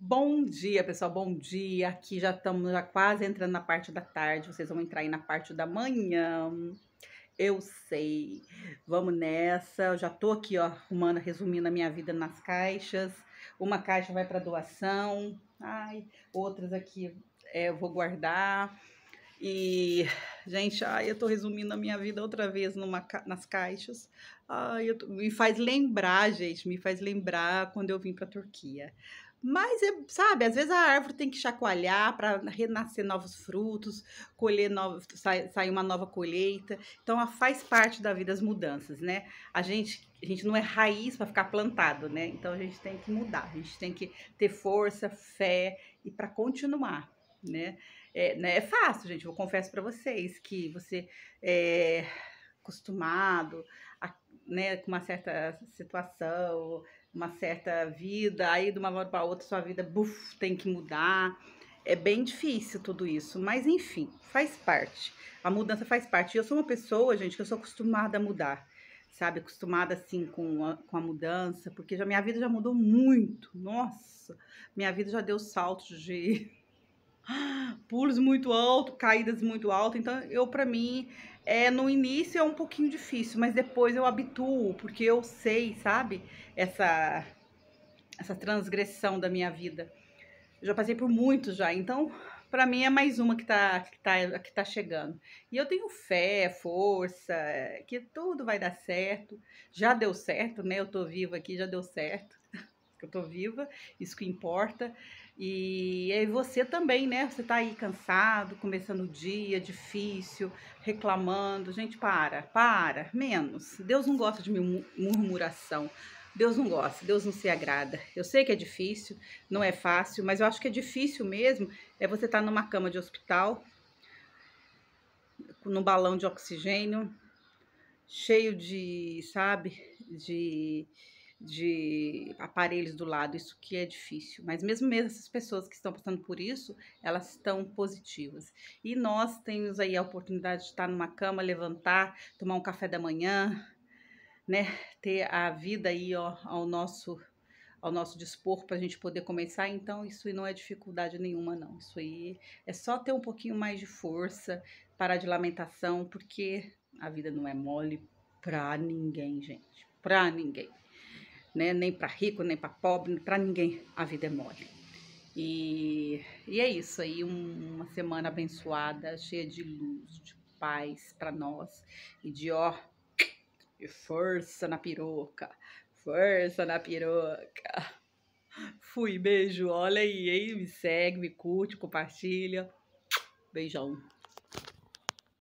Bom dia, pessoal. Bom dia. Aqui já estamos já quase entrando na parte da tarde. Vocês vão entrar aí na parte da manhã. Eu sei. Vamos nessa. Eu já tô aqui, ó, arrumando, resumindo a minha vida nas caixas. Uma caixa vai para doação. Ai, outras aqui é, eu vou guardar. E, gente, ai, eu tô resumindo a minha vida outra vez numa, nas caixas. Ai, tô, me faz lembrar, gente, me faz lembrar quando eu vim pra Turquia. Mas, é, sabe, às vezes a árvore tem que chacoalhar para renascer novos frutos, colher novos, sair sai uma nova colheita. Então, faz parte da vida as mudanças, né? A gente, a gente não é raiz para ficar plantado, né? Então, a gente tem que mudar, a gente tem que ter força, fé e para continuar, né? É, né? é fácil, gente, eu confesso para vocês que você. É acostumado a, né, com uma certa situação, uma certa vida, aí de uma hora para outra sua vida buf, tem que mudar. É bem difícil tudo isso, mas enfim, faz parte. A mudança faz parte. Eu sou uma pessoa, gente, que eu sou acostumada a mudar, sabe? Acostumada assim com a, com a mudança, porque já minha vida já mudou muito. Nossa, minha vida já deu saltos de pulos muito alto, caídas muito altas. Então, eu para mim é no início é um pouquinho difícil, mas depois eu habituo, porque eu sei, sabe, essa essa transgressão da minha vida. Eu já passei por muitos já, então para mim é mais uma que tá, que, tá, que tá chegando. E eu tenho fé, força, que tudo vai dar certo. Já deu certo, né? Eu tô viva aqui, já deu certo que eu tô viva, isso que importa. E aí você também, né? Você tá aí cansado, começando o dia, difícil, reclamando. Gente, para, para, menos. Deus não gosta de murmuração. Deus não gosta, Deus não se agrada. Eu sei que é difícil, não é fácil, mas eu acho que é difícil mesmo é você estar tá numa cama de hospital, num balão de oxigênio, cheio de, sabe, de de aparelhos do lado, isso que é difícil. Mas mesmo mesmo essas pessoas que estão passando por isso, elas estão positivas. E nós temos aí a oportunidade de estar numa cama, levantar, tomar um café da manhã, né, ter a vida aí ó, ao nosso ao nosso dispor para a gente poder começar, então isso aí não é dificuldade nenhuma, não. Isso aí é só ter um pouquinho mais de força, parar de lamentação, porque a vida não é mole pra ninguém, gente. Pra ninguém né? Nem para rico, nem para pobre, para ninguém a vida é mole. E, e é isso aí, um, uma semana abençoada, cheia de luz, de paz para nós e de ó, de força na piroca, força na piroca. Fui, beijo, olha aí, hein? Me segue, me curte, compartilha. Beijão.